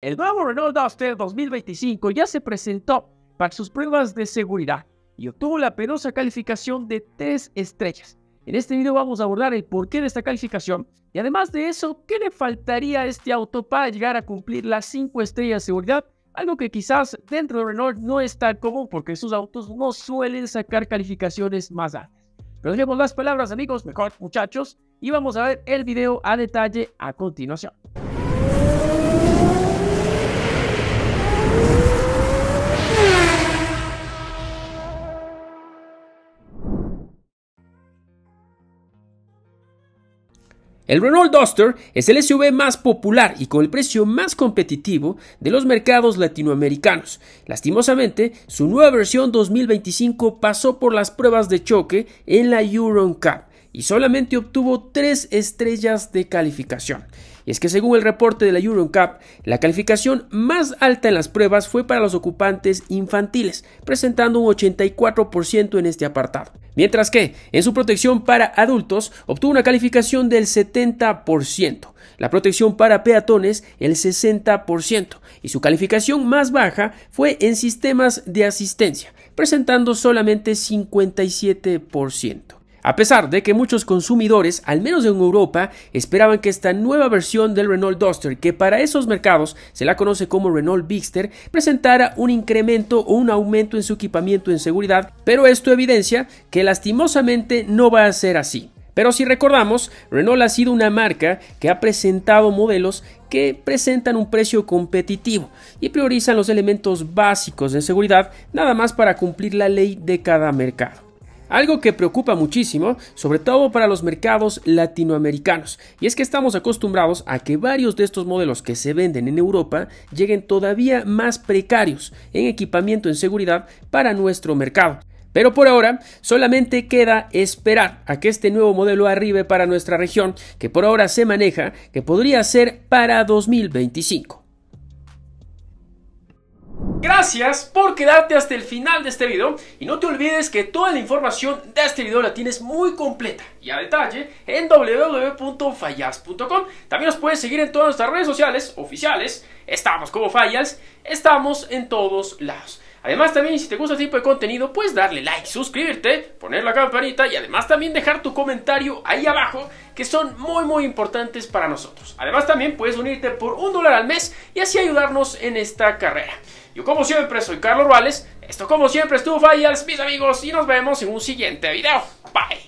El nuevo Renault Duster 2025 ya se presentó para sus pruebas de seguridad y obtuvo la penosa calificación de 3 estrellas. En este video vamos a abordar el porqué de esta calificación y además de eso, ¿qué le faltaría a este auto para llegar a cumplir las 5 estrellas de seguridad? Algo que quizás dentro de Renault no es tan común porque sus autos no suelen sacar calificaciones más altas. Pero dejemos las palabras amigos, mejor muchachos, y vamos a ver el video a detalle a continuación. El Renault Duster es el SUV más popular y con el precio más competitivo de los mercados latinoamericanos. Lastimosamente, su nueva versión 2025 pasó por las pruebas de choque en la Euro Cup y solamente obtuvo tres estrellas de calificación. Y es que según el reporte de la EuroCup, la calificación más alta en las pruebas fue para los ocupantes infantiles, presentando un 84% en este apartado. Mientras que, en su protección para adultos, obtuvo una calificación del 70%, la protección para peatones el 60%, y su calificación más baja fue en sistemas de asistencia, presentando solamente 57%. A pesar de que muchos consumidores, al menos en Europa, esperaban que esta nueva versión del Renault Duster, que para esos mercados se la conoce como Renault Bigster, presentara un incremento o un aumento en su equipamiento en seguridad, pero esto evidencia que lastimosamente no va a ser así. Pero si recordamos, Renault ha sido una marca que ha presentado modelos que presentan un precio competitivo y priorizan los elementos básicos de seguridad nada más para cumplir la ley de cada mercado. Algo que preocupa muchísimo, sobre todo para los mercados latinoamericanos, y es que estamos acostumbrados a que varios de estos modelos que se venden en Europa lleguen todavía más precarios en equipamiento en seguridad para nuestro mercado. Pero por ahora solamente queda esperar a que este nuevo modelo arribe para nuestra región, que por ahora se maneja que podría ser para 2025. Gracias por quedarte hasta el final de este video y no te olvides que toda la información de este video la tienes muy completa y a detalle en www.fallas.com. También nos puedes seguir en todas nuestras redes sociales oficiales. Estamos como Fallas, estamos en todos lados. Además también si te gusta este tipo de contenido puedes darle like, suscribirte, poner la campanita y además también dejar tu comentario ahí abajo que son muy muy importantes para nosotros. Además también puedes unirte por un dólar al mes y así ayudarnos en esta carrera. Yo como siempre soy Carlos Ruales, esto como siempre estuvo Fallas, mis amigos, y nos vemos en un siguiente video. Bye.